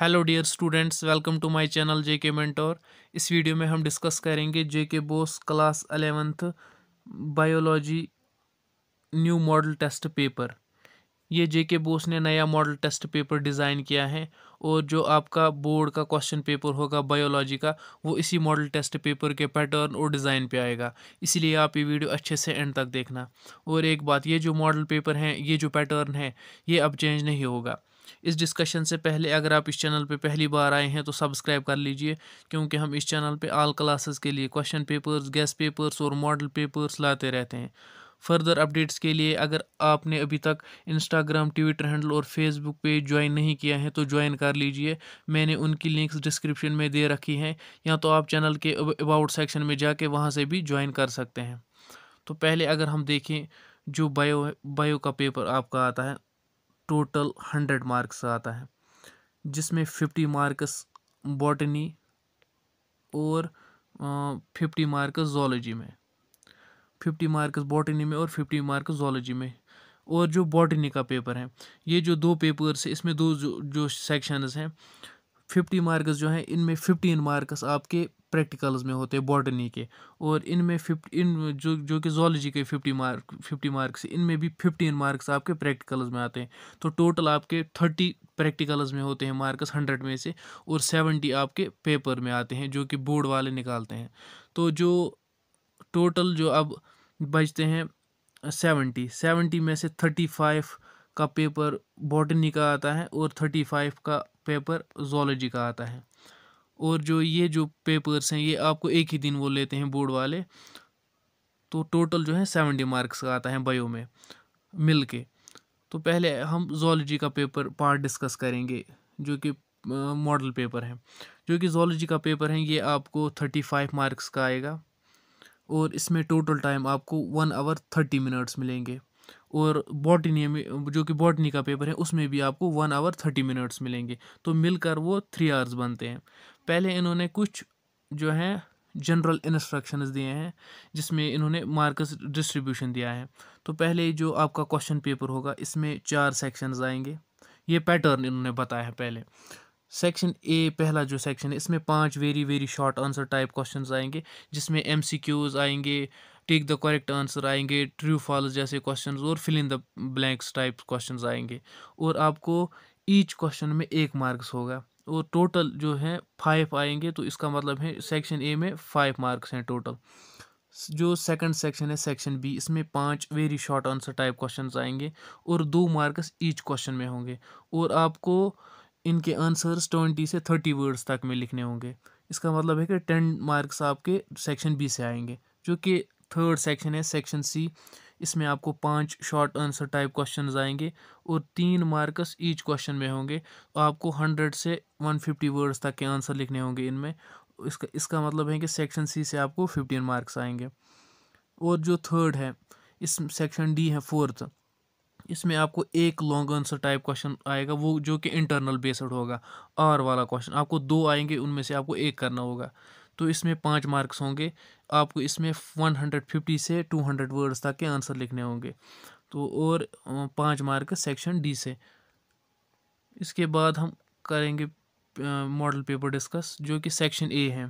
hello dear students welcome to my channel JK mentor इस video में हम discuss करेंगे JK BOSE class eleventh biology new model test paper ये JK Bose ने नया मॉडल टेस्ट पेपर डिज़ाइन किया है और जो आपका बोर्ड का क्वेश्चन पेपर होगा बायोलॉजी का वो इसी मॉडल टेस्ट पेपर के पैटर्न और डिज़ाइन पे आएगा इसलिए आप ये वीडियो अच्छे से एंड तक देखना और एक बात ये जो मॉडल पेपर हैं ये जो पैटर्न है ये अब चेंज नहीं होगा इस डिस्कशन से पहले अगर आप इस चैनल पे पहली बार आए हैं तो सब्सक्राइब कर लीजिए क्योंकि हम इस चैनल पे आल क्लासेस के लिए क्वेश्चन पेपर्स गैस पेपर्स और मॉडल पेपर्स लाते रहते हैं फर्दर अपडेट्स के लिए अगर आपने अभी तक इंस्टाग्राम ट्विटर हैंडल और फेसबुक पेज ज्वाइन नहीं किया है तो ज्वाइन कर लीजिए मैंने उनकी लिंक्स डिस्क्रिप्शन में दे रखी हैं या तो आप चैनल के अबाउट सेक्शन में जाके वहाँ से भी ज्वाइन कर सकते हैं तो पहले अगर हम देखें जो बायो बायो का पेपर आपका आता है टोटल हंड्रेड मार्क्स आता है जिसमें फिफ्टी मार्क्स बॉटनी और फिफ्टी मार्क्स जोलॉजी में फिफ्टी मार्क्स बॉटनी में और फिफ्टी मार्क्स जोलॉजी में और जो बॉटनी का पेपर है ये जो दो पेपर्स है इसमें दो जो, जो सेक्शंस हैं फिफ्टी मार्क्स जो हैं इनमें फिफ्टीन मार्क्स आपके प्रैक्टिकल्स में होते हैं बॉटनी के और इनमें फिफ्टी इन जो जो कि जोलॉजी के फिफ्टी मार्क फिफ्टी मार्क्स इनमें भी फिफ्टीन मार्क्स आपके प्रैक्टिकल्स में आते हैं तो टोटल आपके थर्टी प्रैक्टिकल्स में होते हैं मार्क्स हंड्रेड में से और सेवेंटी आपके पेपर में आते हैं जो कि बोर्ड वाले निकालते हैं तो जो टोटल जो अब बचते हैं सेवेंटी सेवेंटी में से थर्टी फाइव का पेपर बॉटनी का आता है और थर्टी फाइव का पेपर जोलॉजी का आता है और जो ये जो पेपर्स हैं ये आपको एक ही दिन वो लेते हैं बोर्ड वाले तो टोटल जो है सेवेंटी मार्क्स का आता है बायो में मिल के तो पहले हम जोलॉजी का पेपर पार्ट डिस्कस करेंगे जो कि मॉडल पेपर है जो कि जोलॉजी का पेपर है ये आपको थर्टी फाइव मार्क्स का आएगा और इसमें टोटल टाइम आपको वन आवर थर्टी मिनट्स मिलेंगे और बॉटनी में जो कि बॉटनी का पेपर है उसमें भी आपको वन आवर थर्टी मिनट्स मिलेंगे तो मिलकर वो थ्री आवर्स बनते हैं पहले इन्होंने कुछ जो है जनरल इंस्ट्रक्शंस दिए हैं जिसमें इन्होंने मार्क्स डिस्ट्रीब्यूशन दिया है तो पहले जो आपका क्वेश्चन पेपर होगा इसमें चार सेक्शंस आएंगे ये पैटर्न इन्होंने बताया है पहले सेक्शन ए पहला जो सेक्शन है इसमें पांच very very short answer type questions आएंगे जिसमें एमसीक्यूज आएंगे टेक द करेक्ट आंसर आएंगे ट्रू फॉल्स जैसे क्वेश्चंस और fill in the blanks type questions आएंगे और आपको ईच क्वेश्चन में एक मार्क्स होगा और टोटल जो है फाइव आएंगे तो इसका मतलब है सेक्शन ए में फाइव मार्क्स हैं टोटल जो सेकंड सेक्शन है सेक्शन बी इसमें पांच very short answer type questions आएंगे और दो मार्क्स ईच क्वेश्चन में होंगे और आपको इनके आंसर्स ट्वेंटी से थर्टी वर्ड्स तक में लिखने होंगे इसका मतलब है कि टेन मार्क्स आपके सेक्शन बी से आएंगे जो कि थर्ड सेक्शन है सेक्शन सी इसमें आपको पांच शॉर्ट आंसर टाइप क्वेश्चन आएंगे और तीन मार्क्स ईच क्वेश्चन में होंगे तो आपको हंड्रेड से वन फिफ्टी वर्ड्स तक के आंसर लिखने होंगे इनमें इसका इसका मतलब है कि सेक्शन सी से आपको फिफ्टीन मार्क्स आएंगे और जो थर्ड है इस सेक्शन डी है फोर्थ इसमें आपको एक लॉन्ग आंसर टाइप क्वेश्चन आएगा वो जो कि इंटरनल बेस्ड होगा आर वाला क्वेश्चन आपको दो आएंगे उनमें से आपको एक करना होगा तो इसमें पाँच मार्क्स होंगे आपको इसमें वन हंड्रेड फिफ्टी से टू हंड्रेड वर्ड्स तक के आंसर लिखने होंगे तो और पाँच मार्क सेक्शन डी से इसके बाद हम करेंगे मॉडल पेपर डिस्कस जो कि सेक्शन ए है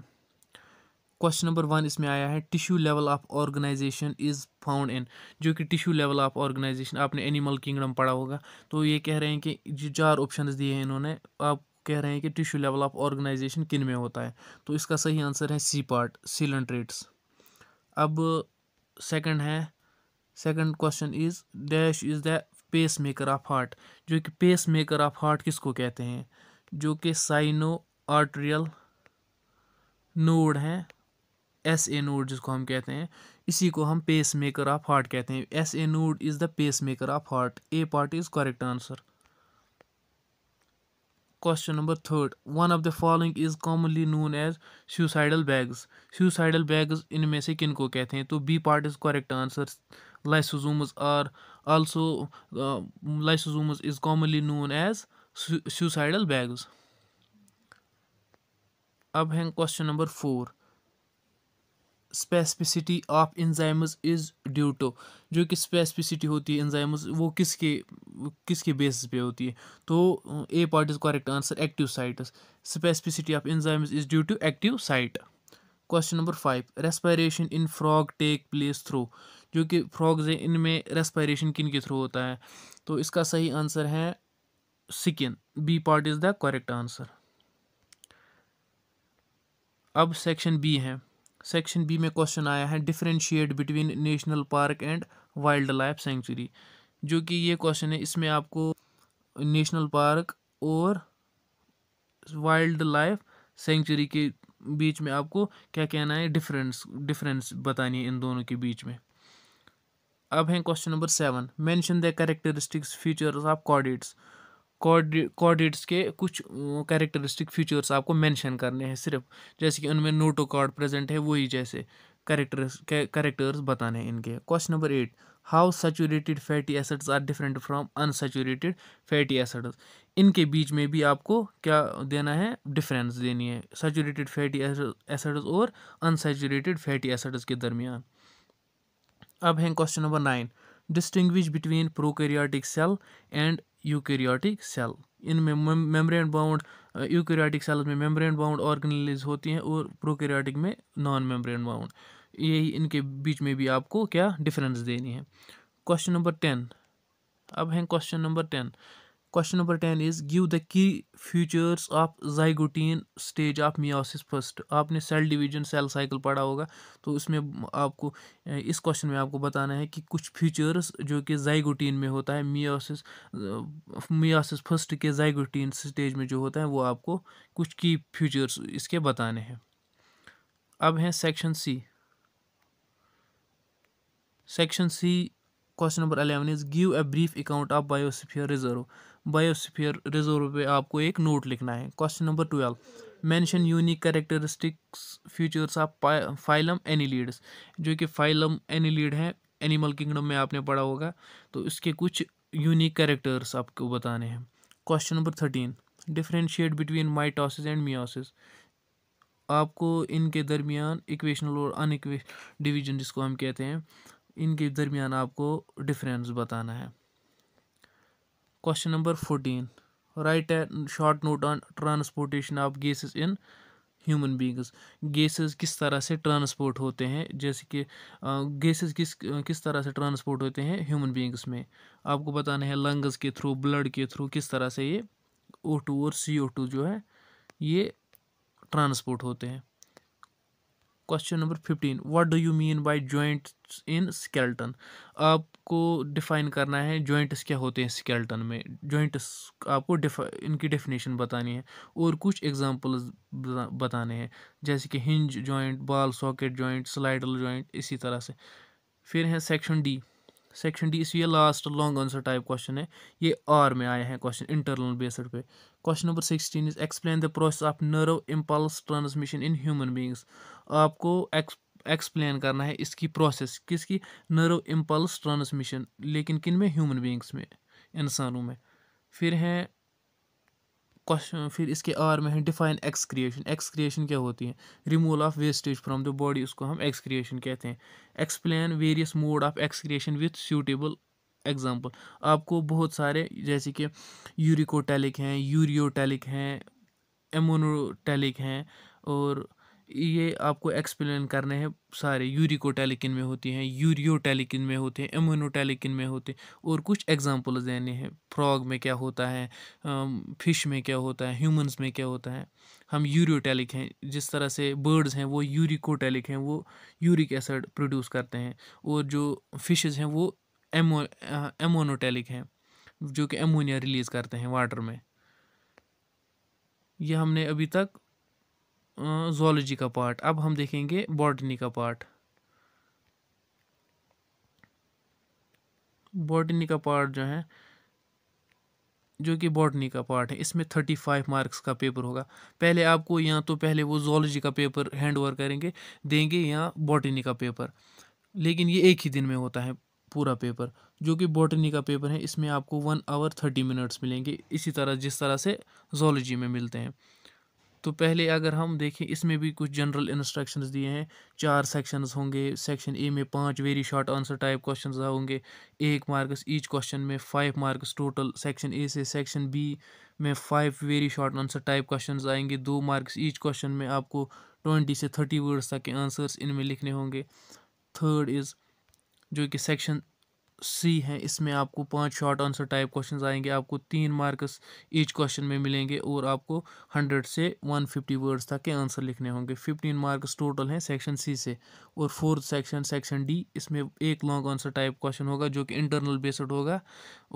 क्वेश्चन नंबर वन इसमें आया है tissue level of organisation is found in जो कि टिश्यू लेवल ऑफ ऑर्गेनाइजेशन आपने एनिमल किंगडम पढ़ा होगा तो ये कह रहे हैं कि जो चार ऑप्शन दिए हैं इन्होंने आप कह रहे हैं कि टिश्यू लेवल ऑफ ऑर्गेनाइजेशन किन में होता है तो इसका सही आंसर है सी पार्ट सीलेंट्रेट्स अब सेकंड है second question is dash is the pacemaker of heart जो कि पेस मेकर ऑफ हार्ट किसको कहते हैं जो कि साइनो आर्ट्रियल नोड हैं एस ए नोड जिसको हम कहते हैं इसी को हम पेस मेकर ऑफ हार्ट कहते हैं S A node is the pacemaker of heart A part is correct answer question number third one of the following is commonly known as suicidal bags suicidal bags इनमें से किन को कहते हैं तो B part is correct answer lysosomes are also uh, lysosomes is commonly known as suicidal bags अब हैं question number four specificity of enzymes is due to जो कि स्पेसिफिसिटी होती है इंजाइम्स वो किसके किसके बेसिस पे होती है तो A part is correct answer active sites specificity of enzymes is due to active site question number five respiration in frog take place through जो कि फ्रॉग्स हैं इनमें रेस्पायरेशन किन के थ्रू होता है तो इसका सही आंसर है skin B part is the correct answer अब सेक्शन बी है सेक्शन बी में क्वेश्चन आया है differentiate between national park and wildlife sanctuary जो कि ये क्वेश्चन है इसमें आपको नेशनल पार्क और वाइल्ड लाइफ सेंचुरी के बीच में आपको क्या कहना है डिफरेंस डिफरेंस बतानी है इन दोनों के बीच में अब है question number seven mention the characteristics features of chordates chordates के कुछ कैरेक्टरिस्टिक फीचर्स आपको मेंशन करने हैं सिर्फ जैसे कि उनमें नोटो कॉर्ड प्रेजेंट है वही जैसे करेक्टर्स करेक्टर्स बताने हैं इनके question number eight how saturated fatty acids are different from unsaturated fatty acids इनके बीच में भी आपको क्या देना है डिफरेंस देनी है सेचूरेटेड फैटी एसिड्स और अनसेचूरेटेड फैटी एसिड्स के दरमियान अब हैं question number nine distinguish between prokaryotic cell and eukaryotic cell इनमें मेम्ब्रेन बाउंड यूकेरियाटिक सेल्स में मेम्ब्रेन बाउंड ऑर्गेनलिज होती हैं और प्रोकेरियाटिक में नॉन मेम्ब्रेन बाउंड यही इनके बीच में भी आपको क्या डिफरेंस देनी है क्वेश्चन नंबर टेन अब हैं question number ten question number ten is give the key features of zygotene stage of meiosis first आपने सेल डिवीजन सेल साइकिल पढ़ा होगा तो उसमें आपको इस क्वेश्चन में आपको बताना है कि कुछ फीचर्स जो कि जाइगोटीन में होता है मियोसिस मियोसिस फर्स्ट के जाइगोटीन स्टेज में जो होता है वो आपको कुछ की फीचर्स इसके बताने हैं अब हैं section C section C question number eleven is give a brief account of biosphere reserve biosphere reserve पे आपको एक नोट लिखना है question number twelve mention unique characteristics features of phylum annelids जो कि फाइलम एनीलीड है एनिमल किंगडम में आपने पढ़ा होगा तो इसके कुछ यूनिक करेक्टर्स आपको बताने हैं question number thirteen differentiate between mitosis and meiosis आपको इनके दरमियान इक्वेशनल और अन डिवीजन जिसको हम कहते हैं इनके दरमियान आपको डिफरेंस बताना है question number fourteen write short note on transportation of gases in human beings gases किस तरह से ट्रांसपोर्ट होते हैं जैसे कि गैसेस किस किस तरह से ट्रांसपोर्ट होते हैं ह्यूमन बींग्स में आपको बताना है लंग्स के थ्रू ब्लड के थ्रू किस तरह से ये ओ टू और सी ओ टू जो है ये ट्रांसपोर्ट होते हैं question number fifteen what do you mean by joints in skeleton आपको डिफाइन करना है जॉइंट्स क्या होते हैं स्केल्टन में जॉइंट्स आपको इनकी डेफिनेशन बतानी है और कुछ एग्जांपल्स बताने हैं जैसे कि hinge joint ball socket joint sliding joint इसी तरह से फिर है सेक्शन डी सेक्शन डी इसलिए last long answer type question है ये आर में आया है क्वेश्चन इंटरनल बेसड पे question number sixteen is explain the process of nerve impulse transmission in human beings आपको एक्स एक्सप्लेन करना है इसकी प्रोसेस किसकी नर्व इम्पल्स ट्रांसमिशन लेकिन किन में ह्यूमन बींग्स में इंसानों में फिर हैं क्वेश्चन फिर इसके आर में है डिफाइन एक्सक्रिएशन एक्सक्रिएशन क्या होती है removal of wastage from the body उसको हम एक्सक्रिएशन कहते हैं explain various mode of excretion with suitable example आपको बहुत सारे जैसे कि यूरिकोटैलिक हैं यूरियोटैलिक हैं एमोनोटैलिक हैं और ये आपको एक्सप्लेन करने हैं सारे यूरिकोटेलिकिन में होती हैं यूरियोटेलिकिन में होते हैं एमोनोटेलिकिन में होते हैं और कुछ एग्जांपल्स देने हैं फ्रॉग में क्या होता है फिश में क्या होता है ह्यूमंस में क्या होता है हम यूरियोटेलिक हैं जिस तरह से बर्ड्स हैं वो यूरिकोटेलिक हैं वो यूरिक एसड प्रोड्यूस करते हैं और जो फिशेज़ हैं वो एमो एमोनोटेलिक हैं जो कि एमोनिया रिलीज़ करते हैं वाटर में यह हमने अभी तक जोलॉजी का पार्ट अब हम देखेंगे बॉटनी का पार्ट बॉटनी का पार्ट जो है जो कि बॉटनी का पार्ट है इसमें थर्टी फाइव मार्क्स का पेपर होगा पहले आपको या तो पहले वो जोलॉजी का पेपर हैंड ओवर करेंगे देंगे या बॉटनी का पेपर लेकिन ये एक ही दिन में होता है पूरा पेपर जो कि बॉटनी का पेपर है इसमें आपको वन आवर थर्टी मिनट्स मिलेंगे इसी तरह जिस तरह से जोलॉजी में मिलते हैं तो पहले अगर हम देखें इसमें भी कुछ जनरल इंस्ट्रक्शंस दिए हैं चार सेक्शंस होंगे सेक्शन ए में पांच very short answer type questions होंगे एक मार्क्स ईच क्वेश्चन में five marks total section A से सेक्शन बी में five very short answer type question आएंगे दो मार्क्स ईच क्वेश्चन में आपको ट्वेंटी से थर्टी वर्ड्स तक के आंसर्स इनमें लिखने होंगे थर्ड इज़ जो कि सेक्शन सी हैं इसमें आपको पांच शॉर्ट आंसर टाइप क्वेश्चंस आएंगे आपको तीन मार्क्स ईच क्वेश्चन में मिलेंगे और आपको हंड्रेड से वन फिफ्टी वर्ड्स तक के आंसर लिखने होंगे फिफ्टीन मार्क्स टोटल हैं सेक्शन सी से और फोर्थ सेक्शन सेक्शन डी इसमें एक लॉन्ग आंसर टाइप क्वेश्चन होगा जो कि इंटरनल बेस्ड होगा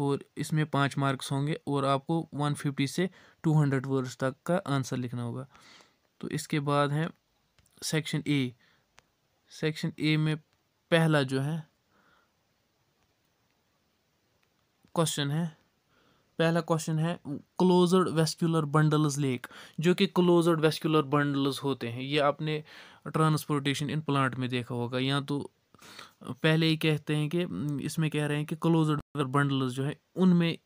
और इसमें पाँच मार्क्स होंगे और आपको वन फिफ्टी से टू हंड्रेड वर्ड्स तक का आंसर लिखना होगा तो इसके बाद है सेक्शन ए सेक्शन ए में पहला जो है क्वेश्चन है पहला क्वेश्चन है क्लोजर्ड वेस्क्यूलर बंडल्स लेक जो कि क्लोजर्ड वेस्क्यूलर बंडल्स होते हैं ये आपने ट्रांसपोर्टेशन इन प्लांट में देखा होगा या तो पहले ही कहते हैं कि इसमें कह रहे हैं कि क्लोजर्ड बंडल्स जो है उनमें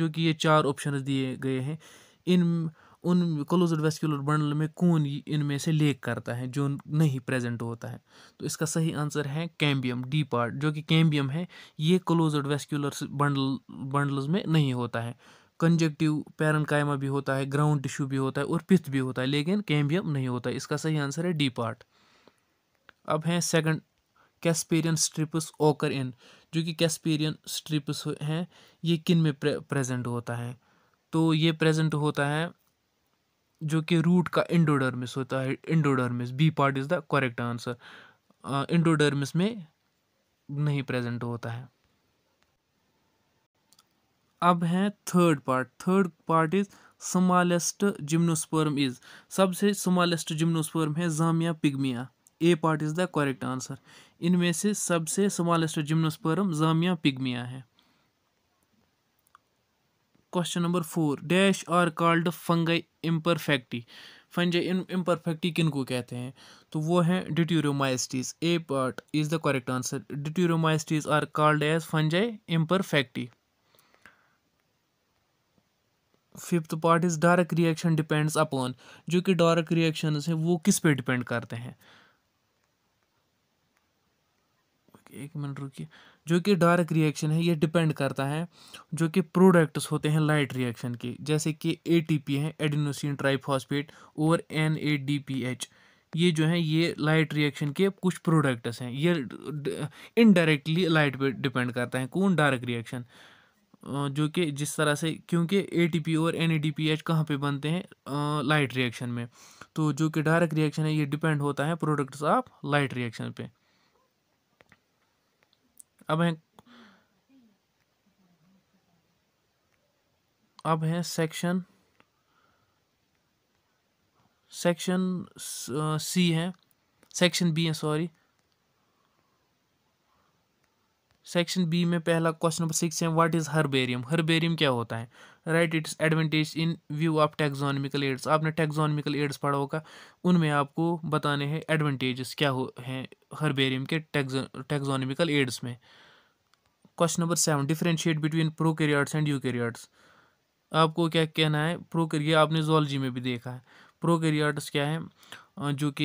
जो कि ये चार ऑप्शन दिए गए हैं इन उन क्लोज वेस्क्यूलर बंडल में कौन इनमें से लेक करता है जो नहीं प्रेजेंट होता है तो इसका सही आंसर है कैम्बियम डी पार्ट जो कि कैम्बियम है ये क्लोज वेस्क्यूलर बंडल बंडल्स में नहीं होता है कंजेक्टिव कायमा भी होता है ग्राउंड टिश्यू भी होता है और पिथ भी होता है लेकिन कैम्बियम नहीं होता है इसका सही आंसर है डी पार्ट अब हैं सेकंड कैस्पेरियन स्ट्रिप्स ओकर इन जो कि कैस्पेरियन स्ट्रिप्स हैं ये किन में प्रेजेंट होता है तो ये प्रेजेंट होता है जो कि रूट का इंडोडर्मिस होता है endodermis B part is the correct answer endodermis में नहीं प्रेजेंट होता है अब है third part third part is smallest gymnosperm is सबसे स्मॉलेस्ट जिम्नोस्पर्म है Zamia pygmaea A part is the correct answer इनमें से सबसे स्मॉलेस्ट जिम्नोस्पर्म जामिया पिग्मिया है question number four dash are called fungi imperfecti इन इम्परफेक्टी किन को कहते हैं तो वो हैं deuteromycetes A part is the correct answer deuteromycetes are called as fungi imperfecti fifth part is dark reaction depends upon जो कि डायरेक्ट रिएक्शन है वो किस पे डिपेंड करते हैं एक मिनट रुकिए जो कि डार्क रिएक्शन है ये डिपेंड करता है जो कि प्रोडक्ट्स होते हैं लाइट रिएक्शन के जैसे कि एटीपी है एडिनोसिन ट्राइफॉस्फेट और एनएडीपीएच ये जो है ये लाइट रिएक्शन के कुछ प्रोडक्ट्स हैं ये इनडायरेक्टली लाइट पे डिपेंड करता है कौन डार्क रिएक्शन जो कि जिस तरह से क्योंकि पी और एच कहाँ पे बनते हैं लाइट रिएक्शन में तो जो कि डायरेक्ट रिएक्शन है ये डिपेंड होता है प्रोडक्ट्स ऑफ लाइट रिएक्शन पे अब हैं अब हैं सेक्शन सेक्शन सी है सेक्शन बी है सॉरी सेक्शन बी में पहला क्वेश्चन नंबर सिक्स है व्हाट इज़ हर्बेरियम हर्बेरियम क्या होता है write its advantage in view of taxonomical aids आपने टेक्जोनमिकल एड्स पढ़ा होगा उनमें आपको बताने हैं एडवांटेजेस क्या हो हैं हर्बेरियम के टेक्जोनमिकल एड्स में question number seven differentiate between pro and eu आपको क्या कहना है प्रो आपने जोलॉजी में भी देखा है प्रो क्या है जो कि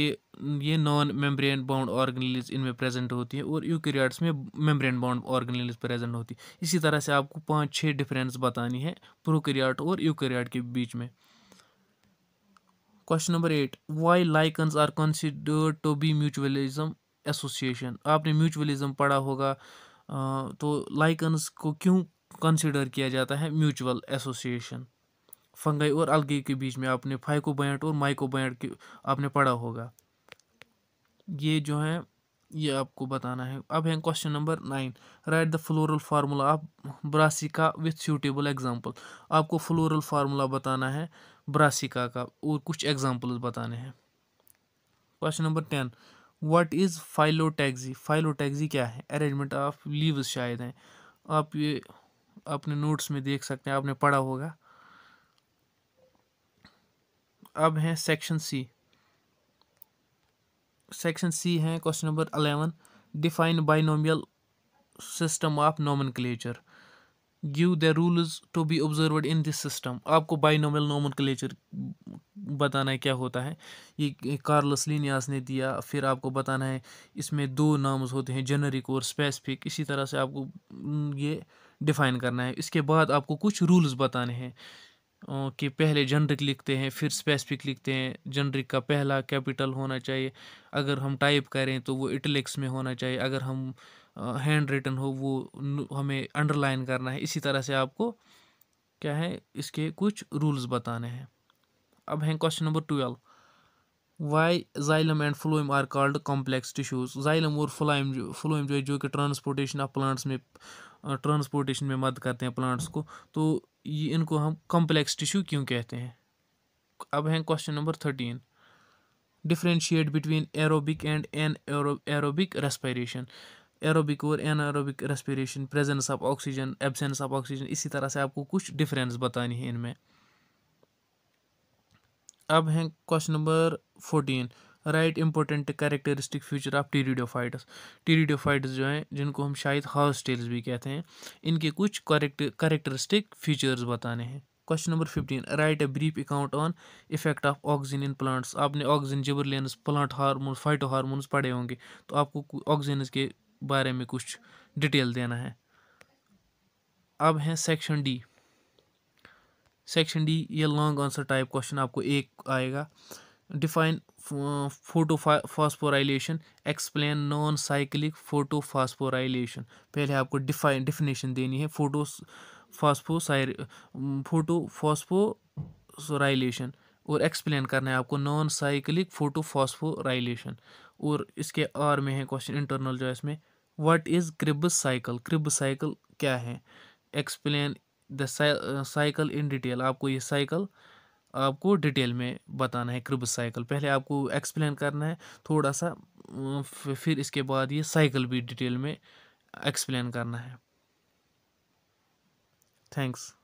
ये नॉन मेम्ब्रेन बाउंड ऑर्गेनेलिस इनमें प्रेजेंट होती है और यूक्रियाट्स में मेम्ब्रेन बाउंड ऑर्गेनेलिस प्रेजेंट होती है इसी तरह से आपको पाँच छः डिफरेंस बतानी है प्रोक्रियाट और यूक्रियाट के बीच में question number eight why lichens are considered to be mutualism association आपने म्यूचुअलिज्म पढ़ा होगा तो लाइकन्स को क्यों कंसिडर किया जाता है म्यूचुअल एसोसिएशन फंगई और अलगी के बीच में आपने बैंट और बैंट के आपने पढ़ा होगा ये जो है ये आपको बताना है अब है question number nine write the floral formula of Brassica with suitable example आपको फ्लोरल फार्मूला बताना है ब्रासिका का और कुछ एग्जांपल्स बताने हैं question number ten what is phyllotaxy phyllotaxy क्या है अरेंजमेंट ऑफ लीव्स शायद हैं आप ये अपने नोट्स में देख सकते हैं आपने पढ़ा होगा अब हैं सेक्शन सी सेक्शन सी है question number eleven define binomial system of nomenclature give the rules to be observe in this system आपको बाइनोमियल क्लेचर बताना है क्या होता है ये कार्लस लिनियास ने दिया फिर आपको बताना है इसमें दो नाम्स होते हैं जेनरिक और स्पेसिफिक इसी तरह से आपको ये डिफ़ाइन करना है इसके बाद आपको कुछ रूल्स बताने हैं कि पहले जनरिक लिखते हैं फिर स्पेसिफिक लिखते हैं जनरिक का पहला कैपिटल होना चाहिए अगर हम टाइप करें तो वो इटलिक्स में होना चाहिए अगर हम हैंड रिटन हो वो हमें अंडरलाइन करना है इसी तरह से आपको क्या है इसके कुछ रूल्स बताने हैं अब हैं question number twelve why xylem and phloem are called complex tissues xylem और फ्लोइम फ्लोइम जो है जो कि ट्रांसपोर्टेशन ऑफ प्लांट्स में ट्रांसपोर्टेशन में मदद करते हैं प्लांट्स को तो ये इनको हम कॉम्प्लेक्स टिश्यू क्यों कहते हैं अब हैं question number thirteen differentiate between aerobic and anaerobic respiration aerobic और anaerobic respiration presence of oxygen absence of oxygen इसी तरह से आपको कुछ डिफरेंस बतानी है इनमें अब हैं question number fourteen write important characteristic feature of pteridophytes pteridophytes जो हैं जिनको हम शायद हॉर्स टेल्स भी कहते हैं इनके कुछ करेक्ट करेक्टरिस्टिक फीचर्स बताने हैं question number fifteen write a brief account on effect of auxins in plants आपने auxins gibberellins plant hormone phyto hormones पढ़े होंगे तो आपको ऑक्सीजन के बारे में कुछ डिटेल देना है अब है सेक्शन डी सेक्शन डी ये लॉन्ग आंसर टाइप क्वेश्चन आपको एक आएगा define photophosphorylation explain non cyclic photophosphorylation पहले आपको डिफाइन डिफिनेशन देनी है फोटो फोटो फोटोफॉस्फोराइलेशन और एक्सप्लेन करना है आपको नॉन साइक्लिक फोटोफॉस्फोराइलेशन और इसके आर में है क्वेश्चन इंटरनल जो है इसमें what is Krebs cycle Krebs cycle क्या है explain the cycle in detail आपको ये साइकिल आपको डिटेल में बताना है क्रिब साइकिल पहले आपको एक्सप्लेन करना है थोड़ा सा फिर इसके बाद ये साइकिल भी डिटेल में एक्सप्लेन करना है थैंक्स